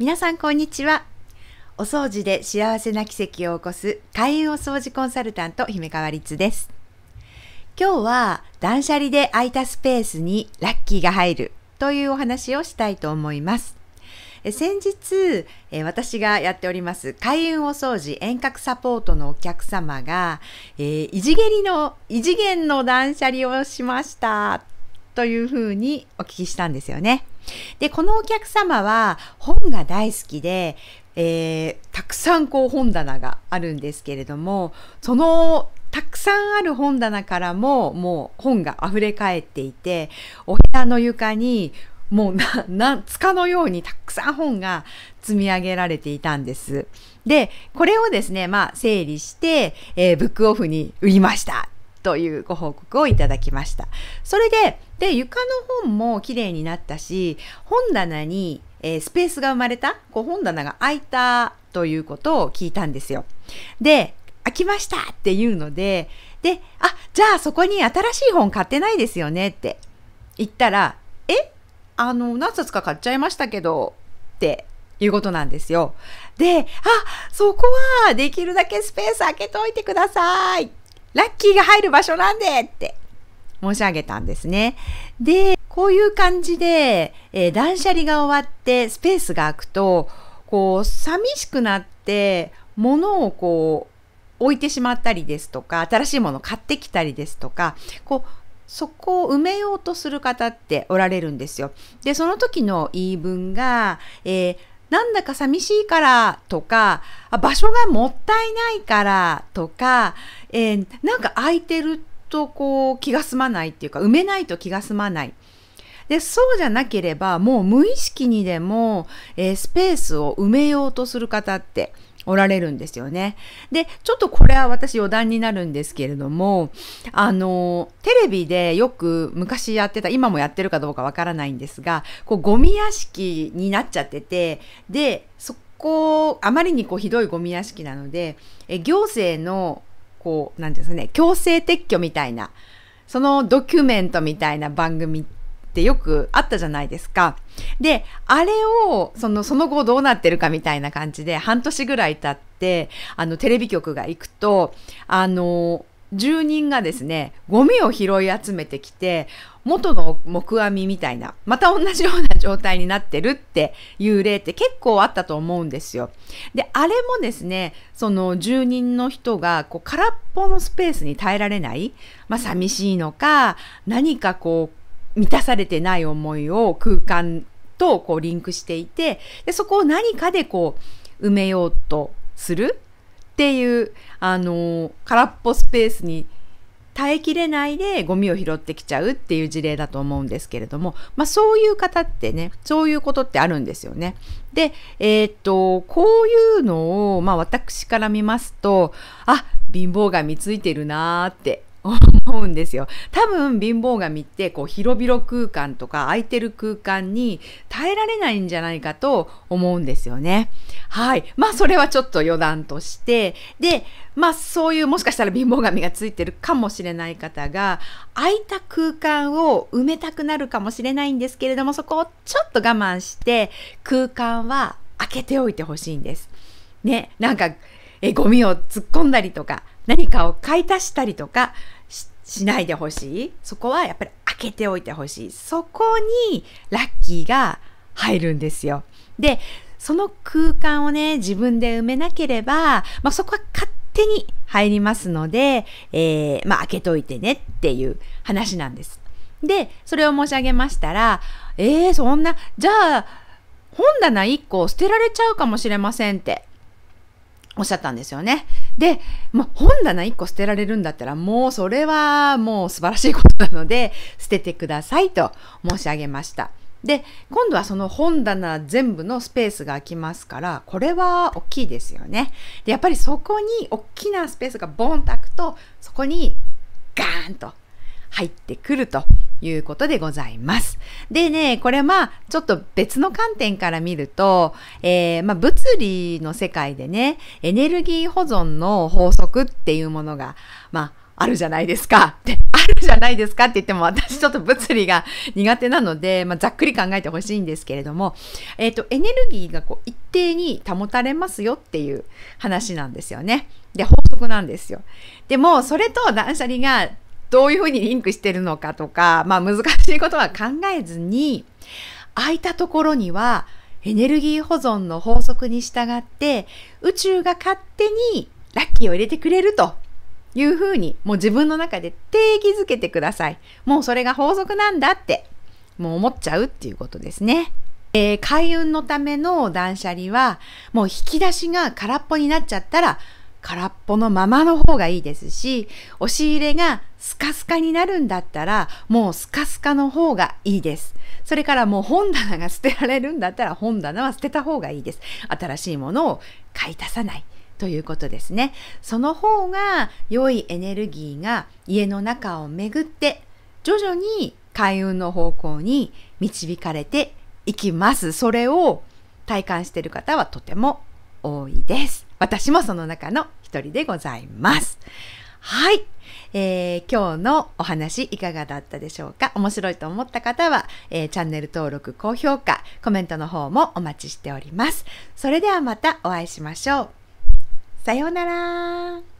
皆さんこんにちはお掃除で幸せな奇跡を起こす開運お掃除コンサルタント姫川律です今日は断捨離で空いたスペースにラッキーが入るというお話をしたいと思います先日、私がやっております、開運お掃除遠隔サポートのお客様が、えー、異次元の、異次元の断捨離をしました、というふうにお聞きしたんですよね。で、このお客様は本が大好きで、えー、たくさんこう本棚があるんですけれども、そのたくさんある本棚からももう本が溢れ返っていて、お部屋の床にもうな、な、塚のようにたくさん本が積み上げられていたんです。で、これをですね、まあ整理して、えー、ブックオフに売りましたというご報告をいただきました。それで、で、床の本も綺麗になったし、本棚に、えー、スペースが生まれた、こう本棚が空いたということを聞いたんですよ。で、開きましたっていうので、で、あ、じゃあそこに新しい本買ってないですよねって言ったら、えあの、何冊か買っちゃいましたけど、っていうことなんですよ。で、あ、そこはできるだけスペース空けといてくださいっラッキーが入る場所なんでって申し上げたんですね。で、こういう感じで、えー、断捨離が終わってスペースが空くと、こう、寂しくなって、物をこう、置いてしまったりですとか、新しいものを買ってきたりですとか、こう、そこを埋めようとする方っておられるんですよ。で、その時の言い分が、えー、なんだか寂しいからとか、場所がもったいないからとか、えー、なんか空いてるとこう気が済まないっていうか、埋めないと気が済まない。で、そうじゃなければ、もう無意識にでも、えー、スペースを埋めようとする方って、おられるんですよね。で、ちょっとこれは私余談になるんですけれども、あの、テレビでよく昔やってた、今もやってるかどうかわからないんですが、こう、ゴミ屋敷になっちゃってて、で、そこ、あまりにこう、ひどいゴミ屋敷なので、え行政の、こう、なんですかね、強制撤去みたいな、そのドキュメントみたいな番組って、ってよくあったじゃないですか。で、あれを、その、その後どうなってるかみたいな感じで、半年ぐらい経って、あの、テレビ局が行くと、あの、住人がですね、ゴミを拾い集めてきて、元の木阿弥みたいな、また同じような状態になってるっていう例って結構あったと思うんですよ。で、あれもですね、その住人の人がこう空っぽのスペースに耐えられない、まあ寂しいのか、何かこう満たされてない思いを空間とこうリンクしていてでそこを何かでこう埋めようとするっていうあの空っぽスペースに耐えきれないでゴミを拾ってきちゃうっていう事例だと思うんですけれども、まあ、そういう方ってねそういうことってあるんですよね。で、えー、っとこういうのを、まあ、私から見ますとあ貧乏神ついてるなーって思うんですよ多分貧乏神ってこう広々空間とか空いてる空間に耐えられないんじゃないかと思うんですよね。はい。まあそれはちょっと余談として。で、まあそういうもしかしたら貧乏神がついてるかもしれない方が空いた空間を埋めたくなるかもしれないんですけれどもそこをちょっと我慢して空間は開けておいてほしいんです。ね。なんかえゴミを突っ込んだりとか何かを買い足したりとかしないでほしい。そこはやっぱり開けておいてほしい。そこにラッキーが入るんですよ。で、その空間をね、自分で埋めなければ、まあ、そこは勝手に入りますので、えー、まあ、開けといてねっていう話なんです。で、それを申し上げましたら、えー、そんな、じゃあ、本棚1個捨てられちゃうかもしれませんっておっしゃったんですよね。で、まあ、本棚1個捨てられるんだったら、もうそれはもう素晴らしいことなので、捨ててくださいと申し上げました。で、今度はその本棚全部のスペースが空きますから、これは大きいですよね。で、やっぱりそこに大きなスペースがボンと空くと、そこにガーンと入ってくるということでございます。でね、これまあ、ちょっと別の観点から見ると、えー、まあ、物理の世界でね、エネルギー保存の法則っていうものが、まあ、あるじゃないですか。っ て、あるじゃないですかって言っても、私ちょっと物理が 苦手なので、まあ、ざっくり考えてほしいんですけれども、えっ、ー、と、エネルギーがこう一定に保たれますよっていう話なんですよね。で、法則なんですよ。でも、それと断捨離がどういうふうにリンクしてるのかとか、まあ難しいことは考えずに、空いたところにはエネルギー保存の法則に従って宇宙が勝手にラッキーを入れてくれるというふうにもう自分の中で定義づけてください。もうそれが法則なんだってもう思っちゃうっていうことですね。えー、開運のための断捨離はもう引き出しが空っぽになっちゃったら空っぽのままの方がいいですし、押し入れがスカスカになるんだったら、もうスカスカの方がいいです。それからもう本棚が捨てられるんだったら、本棚は捨てた方がいいです。新しいものを買い足さない。ということですね。その方が良いエネルギーが家の中を巡って徐々に開運の方向に導かれていきます。それを体感している方はとても多いです。私もその中の一人でございます。はい。えー、今日のお話いかがだったでしょうか面白いと思った方は、えー、チャンネル登録、高評価、コメントの方もお待ちしております。それではまたお会いしましょう。さようなら。